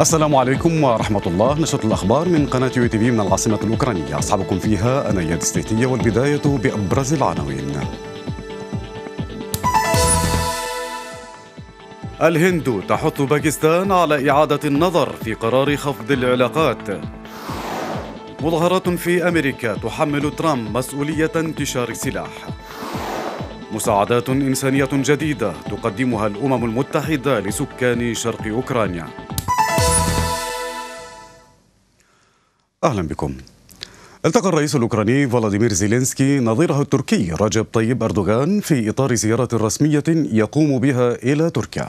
السلام عليكم ورحمة الله نشرة الأخبار من قناة يو تي في من العاصمة الأوكرانية أصحابكم فيها أنا ياد ستيتية والبداية بأبرز العناوين الهند تحث باكستان على إعادة النظر في قرار خفض العلاقات مظاهرات في أمريكا تحمل ترامب مسؤولية انتشار السلاح مساعدات إنسانية جديدة تقدمها الأمم المتحدة لسكان شرق أوكرانيا أهلا بكم التقى الرئيس الأوكراني فلاديمير زيلينسكي نظيره التركي رجب طيب أردوغان في إطار زيارة رسمية يقوم بها إلى تركيا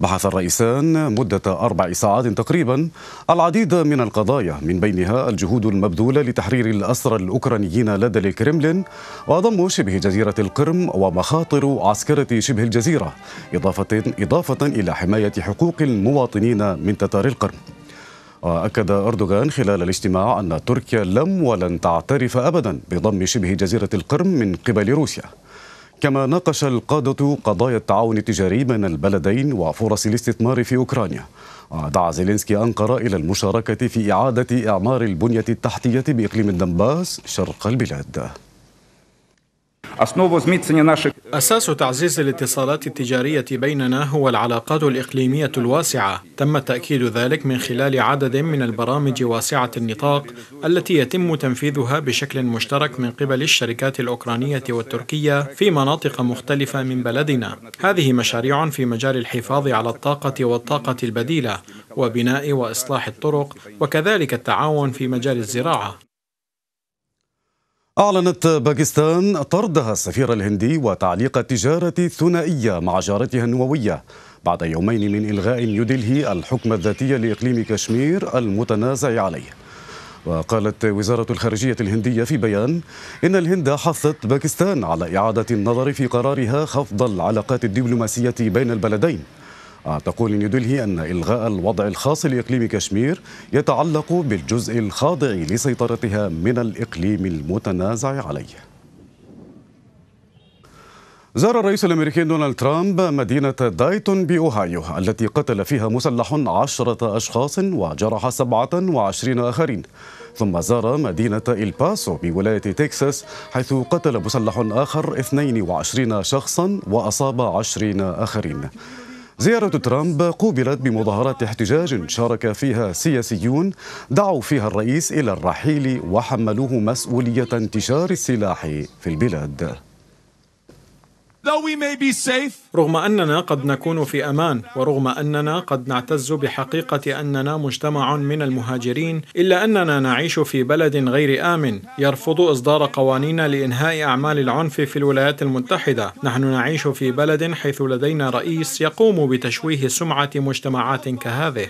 بحث الرئيسان مدة أربع ساعات تقريبا العديد من القضايا من بينها الجهود المبذولة لتحرير الأسرى الأوكرانيين لدى الكرملين وضم شبه جزيرة القرم ومخاطر عسكرة شبه الجزيرة إضافة, إضافة إلى حماية حقوق المواطنين من تتار القرم وأكد أردوغان خلال الاجتماع أن تركيا لم ولن تعترف أبدا بضم شبه جزيرة القرم من قبل روسيا كما ناقش القادة قضايا التعاون التجاري بين البلدين وفرص الاستثمار في أوكرانيا ودعا زيلينسكي أنقرة إلى المشاركة في إعادة إعمار البنية التحتية بإقليم الدنباس شرق البلاد أساس تعزيز الاتصالات التجارية بيننا هو العلاقات الإقليمية الواسعة تم تأكيد ذلك من خلال عدد من البرامج واسعة النطاق التي يتم تنفيذها بشكل مشترك من قبل الشركات الأوكرانية والتركية في مناطق مختلفة من بلدنا هذه مشاريع في مجال الحفاظ على الطاقة والطاقة البديلة وبناء وإصلاح الطرق وكذلك التعاون في مجال الزراعة أعلنت باكستان طردها السفير الهندي وتعليق التجارة الثنائية مع جارتها النووية بعد يومين من إلغاء يدلهي الحكم الذاتي لإقليم كشمير المتنازع عليه وقالت وزارة الخارجية الهندية في بيان إن الهند حثت باكستان على إعادة النظر في قرارها خفض العلاقات الدبلوماسية بين البلدين آه، تقول نيودلهي أن إلغاء الوضع الخاص لإقليم كشمير يتعلق بالجزء الخاضع لسيطرتها من الإقليم المتنازع عليه زار الرئيس الامريكي دونالد ترامب مدينه دايتون باوهايو التي قتل فيها مسلح عشره اشخاص وجرح سبعه وعشرين اخرين ثم زار مدينه الباسو بولايه تكساس حيث قتل مسلح اخر 22 شخصا واصاب عشرين اخرين زيارة ترامب قوبلت بمظاهرات احتجاج شارك فيها سياسيون دعوا فيها الرئيس إلى الرحيل وحملوه مسؤولية انتشار السلاح في البلاد رغم أننا قد نكون في أمان ورغم أننا قد نعتز بحقيقة أننا مجتمع من المهاجرين إلا أننا نعيش في بلد غير آمن يرفض إصدار قوانين لإنهاء أعمال العنف في الولايات المتحدة نحن نعيش في بلد حيث لدينا رئيس يقوم بتشويه سمعة مجتمعات كهذه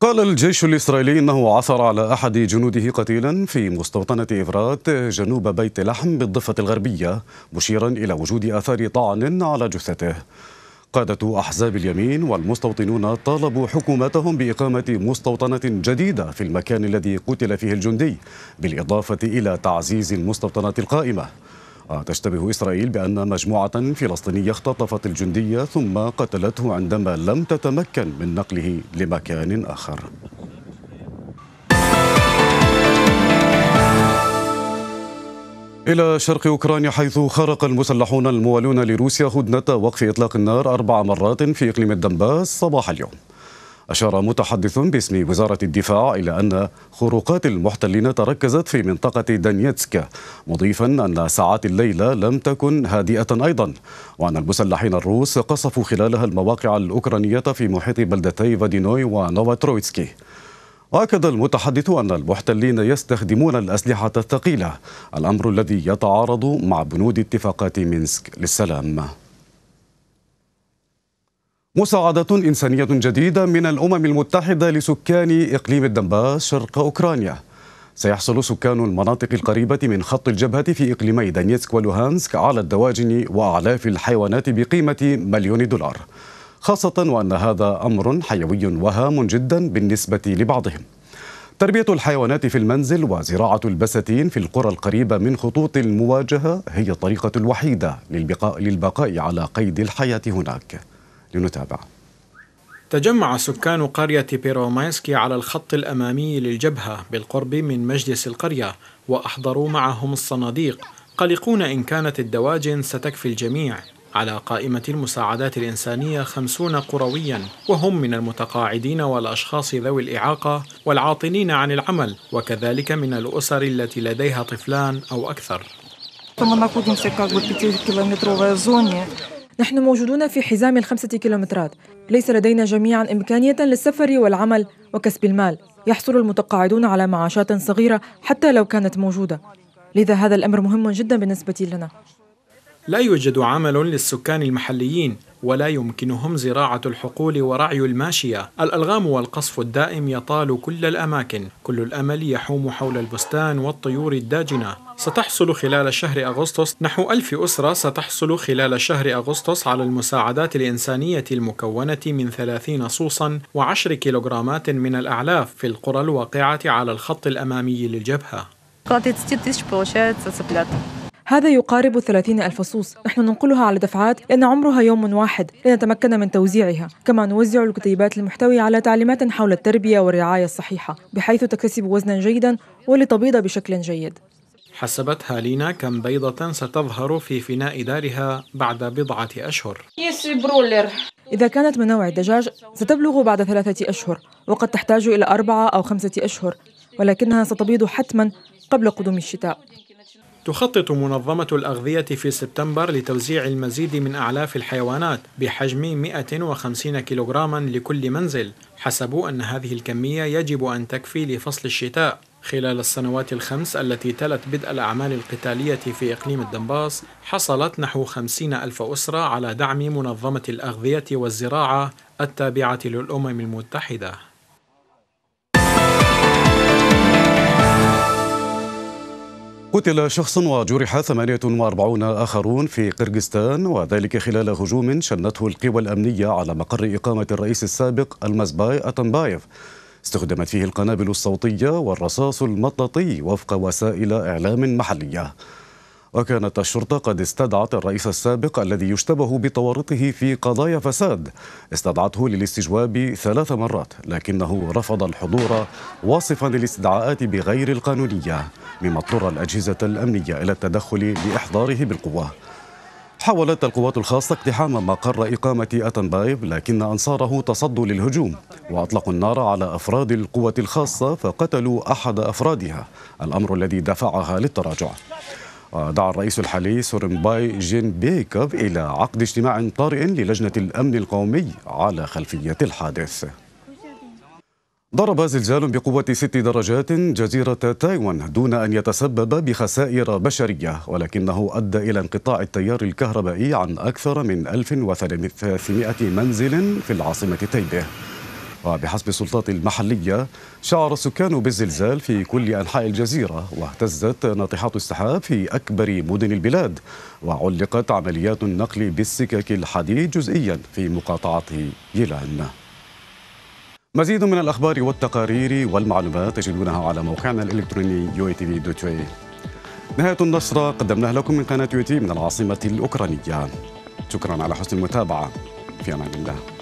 قال الجيش الإسرائيلي أنه عثر على أحد جنوده قتيلا في مستوطنة إفرات جنوب بيت لحم بالضفة الغربية مشيرا إلى وجود آثار طعن على جثته قادة أحزاب اليمين والمستوطنون طالبوا حكومتهم بإقامة مستوطنة جديدة في المكان الذي قتل فيه الجندي بالإضافة إلى تعزيز المستوطنات القائمة آه، تشتبه إسرائيل بأن مجموعة فلسطينية اختطفت الجندي ثم قتلته عندما لم تتمكن من نقله لمكان آخر إلى شرق أوكرانيا حيث خرق المسلحون الموالون لروسيا هدنة وقف إطلاق النار أربع مرات في إقليم الدنباس صباح اليوم أشار متحدث باسم وزارة الدفاع إلى أن خروقات المحتلين تركزت في منطقة دانيتسك مضيفا أن ساعات الليلة لم تكن هادئة أيضا وأن المسلحين الروس قصفوا خلالها المواقع الأوكرانية في محيط بلدتي فادينوي ونوفاترويتسكي وأكد المتحدث أن المحتلين يستخدمون الأسلحة الثقيلة الأمر الذي يتعارض مع بنود اتفاقات مينسك للسلام مساعدة إنسانية جديدة من الأمم المتحدة لسكان إقليم الدنباس شرق أوكرانيا سيحصل سكان المناطق القريبة من خط الجبهة في إقليمي دانيتسك ولوهانسك على الدواجن وأعلاف الحيوانات بقيمة مليون دولار خاصة وأن هذا أمر حيوي وهام جدا بالنسبة لبعضهم تربية الحيوانات في المنزل وزراعة البساتين في القرى القريبة من خطوط المواجهة هي الطريقة الوحيدة للبقاء, للبقاء على قيد الحياة هناك لنتابع تجمع سكان قرية بيرومايسكي على الخط الأمامي للجبهة بالقرب من مجلس القرية وأحضروا معهم الصناديق قلقون إن كانت الدواجن ستكفي الجميع على قائمة المساعدات الإنسانية خمسون قرويا وهم من المتقاعدين والأشخاص ذوي الإعاقة والعاطلين عن العمل وكذلك من الأسر التي لديها طفلان أو أكثر نحن موجودون في حزام الخمسة كيلومترات ليس لدينا جميعا إمكانية للسفر والعمل وكسب المال يحصل المتقاعدون على معاشات صغيرة حتى لو كانت موجودة لذا هذا الأمر مهم جدا بالنسبة لنا لا يوجد عمل للسكان المحليين ولا يمكنهم زراعة الحقول ورعي الماشية الألغام والقصف الدائم يطال كل الأماكن كل الأمل يحوم حول البستان والطيور الداجنة ستحصل خلال شهر أغسطس نحو ألف أسرة ستحصل خلال شهر أغسطس على المساعدات الإنسانية المكونة من 30 صوصا وعشر كيلوغرامات من الأعلاف في القرى الواقعة على الخط الأمامي للجبهة هذا يقارب 30 ألف صوص نحن ننقلها على دفعات لأن عمرها يوم واحد لنتمكن من توزيعها كما نوزع الكتيبات المحتوية على تعليمات حول التربية والرعاية الصحيحة بحيث تكتسب وزنا جيدا ولتبيض بشكل جيد حسبتها لينا كم بيضة ستظهر في فناء دارها بعد بضعة أشهر إذا كانت من نوع الدجاج ستبلغ بعد ثلاثة أشهر وقد تحتاج إلى أربعة أو خمسة أشهر ولكنها ستبيض حتما قبل قدوم الشتاء تخطط منظمة الأغذية في سبتمبر لتوزيع المزيد من أعلاف الحيوانات بحجم 150 كيلوغراما لكل منزل حسب أن هذه الكمية يجب أن تكفي لفصل الشتاء خلال السنوات الخمس التي تلت بدء الأعمال القتالية في إقليم الدنباس حصلت نحو 50 ألف أسرة على دعم منظمة الأغذية والزراعة التابعة للأمم المتحدة قتل شخص وجرح 48 آخرون في قرغستان وذلك خلال هجوم شنته القوى الأمنية على مقر إقامة الرئيس السابق المزباي أتنبايف استخدمت فيه القنابل الصوتية والرصاص المطاطي وفق وسائل إعلام محلية وكانت الشرطة قد استدعت الرئيس السابق الذي يشتبه بتورطه في قضايا فساد استدعته للاستجواب ثلاث مرات لكنه رفض الحضور واصفا الاستدعاءات بغير القانونية مما اضطر الأجهزة الأمنية إلى التدخل لإحضاره بالقوة حاولت القوات الخاصة اقتحام مقر إقامة أتنبايف لكن أنصاره تصدوا للهجوم وأطلقوا النار على أفراد القوة الخاصة فقتلوا أحد أفرادها الأمر الذي دفعها للتراجع دعا الرئيس الحالي سورنباي جين بيكب إلى عقد اجتماع طارئ للجنة الأمن القومي على خلفية الحادث ضرب زلزال بقوة ست درجات جزيرة تايوان دون أن يتسبب بخسائر بشرية ولكنه أدى إلى انقطاع التيار الكهربائي عن أكثر من 1300 منزل في العاصمة تايبه وبحسب السلطات المحلية شعر السكان بالزلزال في كل أنحاء الجزيرة واهتزت ناطحات السحاب في أكبر مدن البلاد وعلقت عمليات النقل بالسكك الحديد جزئيا في مقاطعة جيلان مزيد من الأخبار والتقارير والمعلومات تجدونها على موقعنا الإلكتروني uatv.com نهاية النشرة قدمناها لكم من قناة يوتي من العاصمة الأوكرانية شكرا على حسن المتابعة في أمان الله